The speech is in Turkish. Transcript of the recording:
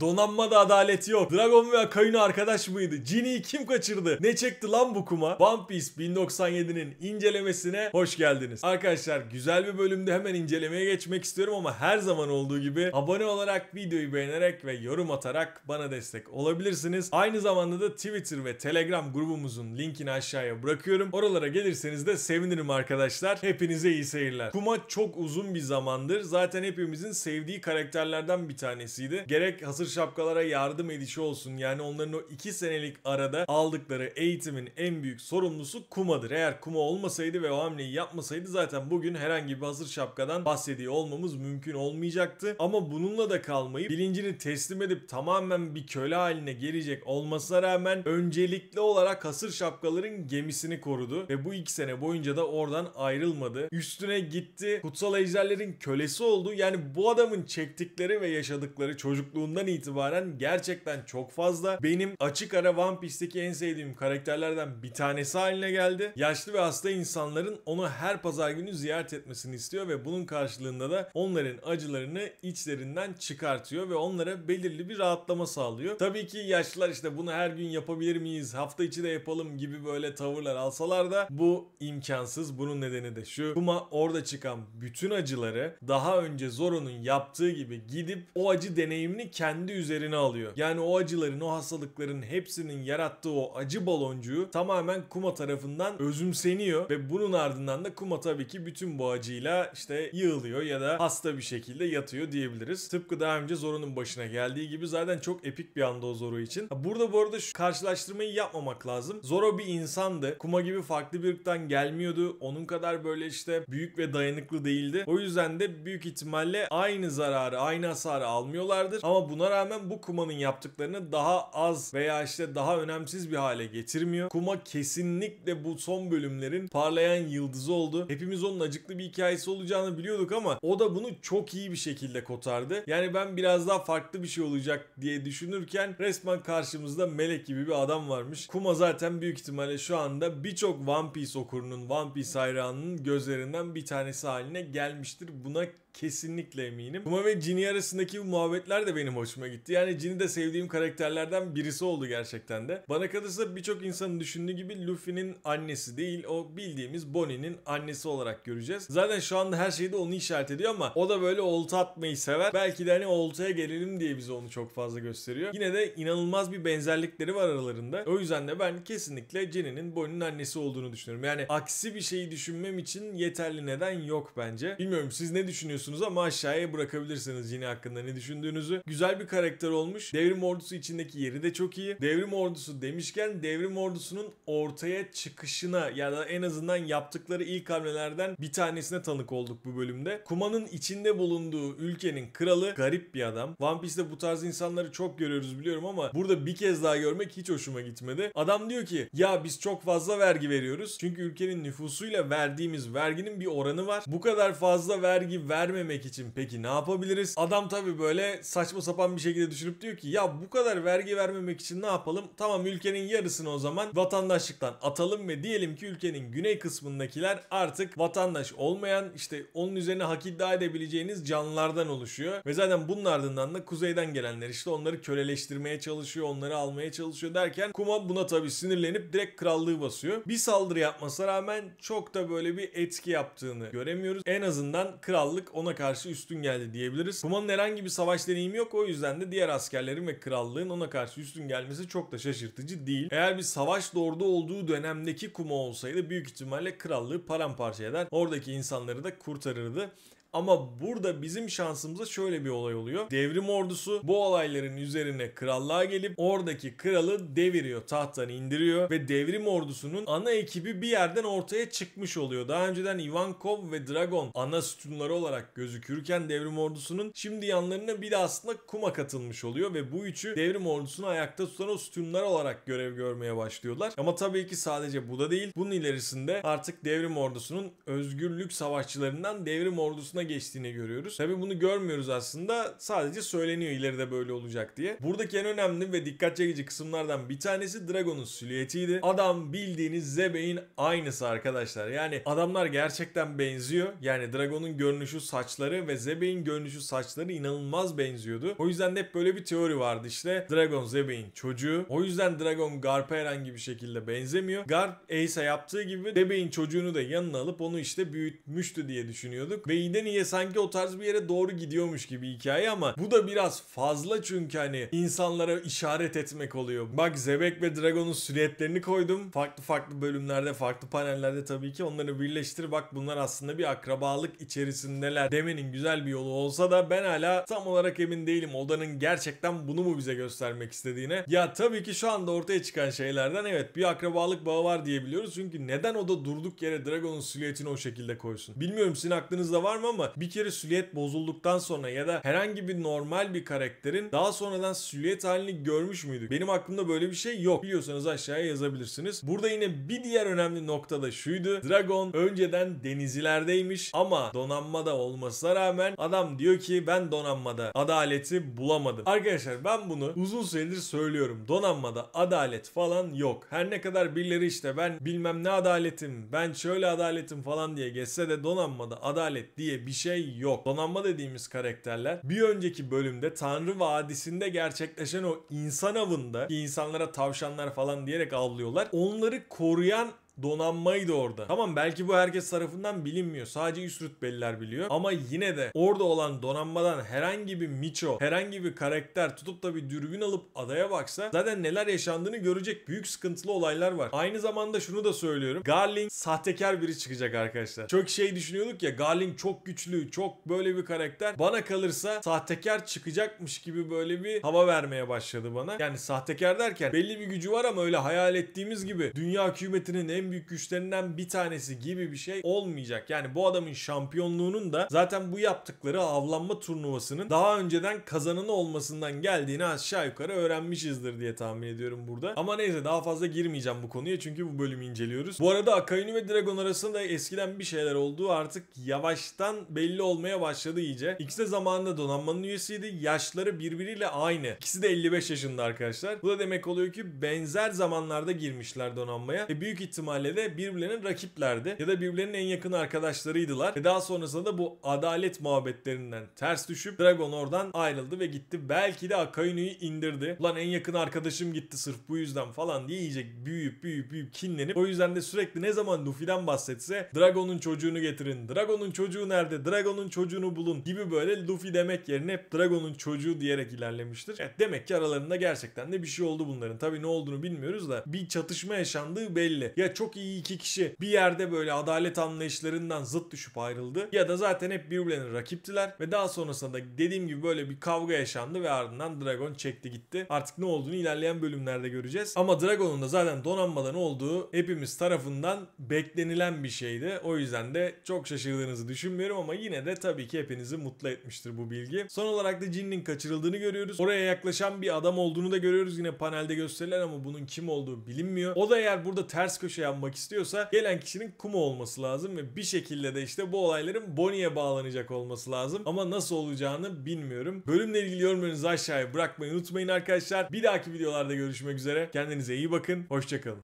Donanmada adalet yok. Dragon veya Kayun arkadaş mıydı? Ginny'i kim kaçırdı? Ne çekti lan bu kuma? One Piece 1097'nin incelemesine hoş geldiniz. Arkadaşlar güzel bir bölümde hemen incelemeye geçmek istiyorum ama her zaman olduğu gibi abone olarak, videoyu beğenerek ve yorum atarak bana destek olabilirsiniz. Aynı zamanda da Twitter ve Telegram grubumuzun linkini aşağıya bırakıyorum. Oralara gelirseniz de sevinirim arkadaşlar. Hepinize iyi seyirler. Kuma çok uzun bir zamandır zaten hepimizin sevdiği karakterlerden bir tanesiydi. Gerek hazır hazır şapkalara yardım edişi olsun. Yani onların o 2 senelik arada aldıkları eğitimin en büyük sorumlusu Kuma'dır. Eğer Kuma olmasaydı ve o hamleyi yapmasaydı zaten bugün herhangi bir hazır şapkadan bahsediyor olmamız mümkün olmayacaktı. Ama bununla da kalmayıp bilincini teslim edip tamamen bir köle haline gelecek olmasına rağmen öncelikli olarak hasır şapkaların gemisini korudu ve bu iki sene boyunca da oradan ayrılmadı. Üstüne gitti kutsal ejderlerin kölesi oldu. Yani bu adamın çektikleri ve yaşadıkları çocukluğundan itibaren gerçekten çok fazla. Benim açık ara One Piece'teki en sevdiğim karakterlerden bir tanesi haline geldi. Yaşlı ve hasta insanların onu her pazar günü ziyaret etmesini istiyor ve bunun karşılığında da onların acılarını içlerinden çıkartıyor ve onlara belirli bir rahatlama sağlıyor. Tabii ki yaşlılar işte bunu her gün yapabilir miyiz, hafta içi de yapalım gibi böyle tavırlar alsalar da bu imkansız. Bunun nedeni de şu. Kuma orada çıkan bütün acıları daha önce Zoro'nun yaptığı gibi gidip o acı deneyimini kendi kendi üzerine alıyor. Yani o acıların, o hastalıkların hepsinin yarattığı o acı baloncuğu tamamen Kuma tarafından özümseniyor ve bunun ardından da Kuma tabii ki bütün bu acıyla işte yığılıyor ya da hasta bir şekilde yatıyor diyebiliriz. Tıpkı daha önce Zoro'nun başına geldiği gibi zaten çok epik bir anda o Zoro için. Burada bu arada şu karşılaştırmayı yapmamak lazım. Zoro bir insandı. Kuma gibi farklı bir ırktan gelmiyordu. Onun kadar böyle işte büyük ve dayanıklı değildi. O yüzden de büyük ihtimalle aynı zararı, aynı hasarı almıyorlardır. Ama buna rağmen bu Kuma'nın yaptıklarını daha az veya işte daha önemsiz bir hale getirmiyor. Kuma kesinlikle bu son bölümlerin parlayan yıldızı oldu. Hepimiz onun acıklı bir hikayesi olacağını biliyorduk ama o da bunu çok iyi bir şekilde kotardı. Yani ben biraz daha farklı bir şey olacak diye düşünürken resmen karşımızda melek gibi bir adam varmış. Kuma zaten büyük ihtimalle şu anda birçok One Piece okurunun, One Piece hayranının gözlerinden bir tanesi haline gelmiştir. Buna kesinlikle eminim. Kuma ve Ginny arasındaki bu muhabbetler de benim hoşuma hoşuma gitti. Yani Cini de sevdiğim karakterlerden birisi oldu gerçekten de. Bana kalırsa birçok insanın düşündüğü gibi Luffy'nin annesi değil o bildiğimiz Bonnie'nin annesi olarak göreceğiz. Zaten şu anda her şeyde onu işaret ediyor ama o da böyle olta atmayı sever. Belki de hani oltaya gelelim diye bize onu çok fazla gösteriyor. Yine de inanılmaz bir benzerlikleri var aralarında. O yüzden de ben kesinlikle Jenny'nin Bonnie'nin annesi olduğunu düşünüyorum. Yani aksi bir şeyi düşünmem için yeterli neden yok bence. Bilmiyorum siz ne düşünüyorsunuz ama aşağıya bırakabilirsiniz Jenny hakkında ne düşündüğünüzü. Güzel bir karakter olmuş. Devrim ordusu içindeki yeri de çok iyi. Devrim ordusu demişken devrim ordusunun ortaya çıkışına ya da en azından yaptıkları ilk hamlelerden bir tanesine tanık olduk bu bölümde. Kuma'nın içinde bulunduğu ülkenin kralı garip bir adam. One Piece'te bu tarz insanları çok görüyoruz biliyorum ama burada bir kez daha görmek hiç hoşuma gitmedi. Adam diyor ki ya biz çok fazla vergi veriyoruz. Çünkü ülkenin nüfusuyla verdiğimiz verginin bir oranı var. Bu kadar fazla vergi vermemek için peki ne yapabiliriz? Adam tabi böyle saçma sapan bir şekilde düşünüp diyor ki ya bu kadar vergi vermemek için ne yapalım? Tamam ülkenin yarısını o zaman vatandaşlıktan atalım ve diyelim ki ülkenin güney kısmındakiler artık vatandaş olmayan işte onun üzerine hak iddia edebileceğiniz canlılardan oluşuyor. Ve zaten bunun ardından da kuzeyden gelenler işte onları köleleştirmeye çalışıyor, onları almaya çalışıyor derken Kuma buna tabi sinirlenip direkt krallığı basıyor. Bir saldırı yapmasına rağmen çok da böyle bir etki yaptığını göremiyoruz. En azından krallık ona karşı üstün geldi diyebiliriz. Kuma'nın herhangi bir savaş deneyimi yok o yüzden yüzden de diğer askerlerin ve krallığın ona karşı üstün gelmesi çok da şaşırtıcı değil. Eğer bir savaş doğruda olduğu dönemdeki Kuma olsaydı büyük ihtimalle krallığı paramparça eder. Oradaki insanları da kurtarırdı. Ama burada bizim şansımıza şöyle bir olay oluyor. Devrim ordusu bu olayların üzerine krallığa gelip oradaki kralı deviriyor. Tahttan indiriyor ve devrim ordusunun ana ekibi bir yerden ortaya çıkmış oluyor. Daha önceden Ivankov ve Dragon ana sütunları olarak gözükürken devrim ordusunun şimdi yanlarına bir de aslında Kuma katılmış oluyor ve bu üçü devrim ordusunu ayakta tutan o sütunlar olarak görev görmeye başlıyorlar. Ama tabii ki sadece bu da değil. Bunun ilerisinde artık devrim ordusunun özgürlük savaşçılarından devrim ordusuna geçtiğini görüyoruz. Tabi bunu görmüyoruz aslında sadece söyleniyor ileride böyle olacak diye. Buradaki en önemli ve dikkat çekici kısımlardan bir tanesi Dragon'un silüetiydi. Adam bildiğiniz Zebe'in aynısı arkadaşlar. Yani adamlar gerçekten benziyor. Yani Dragon'un görünüşü saçları ve Zebe'in görünüşü saçları inanılmaz benziyordu. O yüzden de hep böyle bir teori vardı işte. Dragon Zebe'in çocuğu. O yüzden Dragon Garp'a herhangi bir şekilde benzemiyor. Garp Ace'e yaptığı gibi Zebe'in çocuğunu da yanına alıp onu işte büyütmüştü diye düşünüyorduk. Ve iyiden iyi niye sanki o tarz bir yere doğru gidiyormuş gibi hikaye ama bu da biraz fazla çünkü hani insanlara işaret etmek oluyor. Bak Zebek ve Dragon'un silüetlerini koydum. Farklı farklı bölümlerde, farklı panellerde tabii ki onları birleştir. Bak bunlar aslında bir akrabalık içerisindeler demenin güzel bir yolu olsa da ben hala tam olarak emin değilim. Odanın gerçekten bunu mu bize göstermek istediğine. Ya tabii ki şu anda ortaya çıkan şeylerden evet bir akrabalık bağı var diyebiliyoruz. Çünkü neden oda durduk yere Dragon'un silüetini o şekilde koysun? Bilmiyorum sizin aklınızda var mı ama bir kere silüet bozulduktan sonra ya da herhangi bir normal bir karakterin daha sonradan silüet halini görmüş müydük? Benim aklımda böyle bir şey yok. Biliyorsanız aşağıya yazabilirsiniz. Burada yine bir diğer önemli nokta da şuydu. Dragon önceden denizlerdeymiş ama donanmada olmasına rağmen adam diyor ki ben donanmada adaleti bulamadım. Arkadaşlar ben bunu uzun süredir söylüyorum. Donanmada adalet falan yok. Her ne kadar birileri işte ben bilmem ne adaletim, ben şöyle adaletim falan diye geçse de donanmada adalet diye bir şey yok. Donanma dediğimiz karakterler bir önceki bölümde Tanrı Vadisi'nde gerçekleşen o insan avında ki insanlara tavşanlar falan diyerek avlıyorlar. Onları koruyan donanmaydı orada. Tamam belki bu herkes tarafından bilinmiyor. Sadece üst rütbeliler biliyor. Ama yine de orada olan donanmadan herhangi bir Micho, herhangi bir karakter tutup da bir dürbün alıp adaya baksa zaten neler yaşandığını görecek. Büyük sıkıntılı olaylar var. Aynı zamanda şunu da söylüyorum. Garling sahtekar biri çıkacak arkadaşlar. Çok şey düşünüyorduk ya Garling çok güçlü, çok böyle bir karakter. Bana kalırsa sahtekar çıkacakmış gibi böyle bir hava vermeye başladı bana. Yani sahtekar derken belli bir gücü var ama öyle hayal ettiğimiz gibi dünya hükümetinin en en büyük güçlerinden bir tanesi gibi bir şey olmayacak. Yani bu adamın şampiyonluğunun da zaten bu yaptıkları avlanma turnuvasının daha önceden kazananı olmasından geldiğini aşağı yukarı öğrenmişizdir diye tahmin ediyorum burada. Ama neyse daha fazla girmeyeceğim bu konuya çünkü bu bölümü inceliyoruz. Bu arada Akainu ve Dragon arasında eskiden bir şeyler olduğu artık yavaştan belli olmaya başladı iyice. İkisi de zamanında donanmanın üyesiydi. Yaşları birbiriyle aynı. İkisi de 55 yaşında arkadaşlar. Bu da demek oluyor ki benzer zamanlarda girmişler donanmaya. E büyük ihtimal mahallede birbirlerinin rakiplerdi ya da birbirlerinin en yakın arkadaşlarıydılar. Ve daha sonrasında da bu adalet muhabbetlerinden ters düşüp Dragon oradan ayrıldı ve gitti. Belki de Akaino'yu indirdi. Ulan en yakın arkadaşım gitti sırf bu yüzden falan diye iyice büyüyüp büyüyüp büyüyüp kinlenip o yüzden de sürekli ne zaman Luffy'den bahsetse Dragon'un çocuğunu getirin. Dragon'un çocuğu nerede? Dragon'un çocuğunu bulun gibi böyle Luffy demek yerine hep Dragon'un çocuğu diyerek ilerlemiştir. Evet, demek ki aralarında gerçekten de bir şey oldu bunların. Tabi ne olduğunu bilmiyoruz da bir çatışma yaşandığı belli. Ya çok çok iyi iki kişi bir yerde böyle adalet anlayışlarından zıt düşüp ayrıldı. Ya da zaten hep birbirlerine rakiptiler ve daha sonrasında da dediğim gibi böyle bir kavga yaşandı ve ardından Dragon çekti gitti. Artık ne olduğunu ilerleyen bölümlerde göreceğiz. Ama Dragon'un da zaten donanmadan olduğu hepimiz tarafından beklenilen bir şeydi. O yüzden de çok şaşırdığınızı düşünmüyorum ama yine de tabii ki hepinizi mutlu etmiştir bu bilgi. Son olarak da Jin'in kaçırıldığını görüyoruz. Oraya yaklaşan bir adam olduğunu da görüyoruz. Yine panelde gösterilen ama bunun kim olduğu bilinmiyor. O da eğer burada ters köşe yap yanmak istiyorsa gelen kişinin kumu olması lazım ve bir şekilde de işte bu olayların Bonnie'ye bağlanacak olması lazım. Ama nasıl olacağını bilmiyorum. Bölümle ilgili yorumlarınızı aşağıya bırakmayı unutmayın arkadaşlar. Bir dahaki videolarda görüşmek üzere. Kendinize iyi bakın. Hoşçakalın.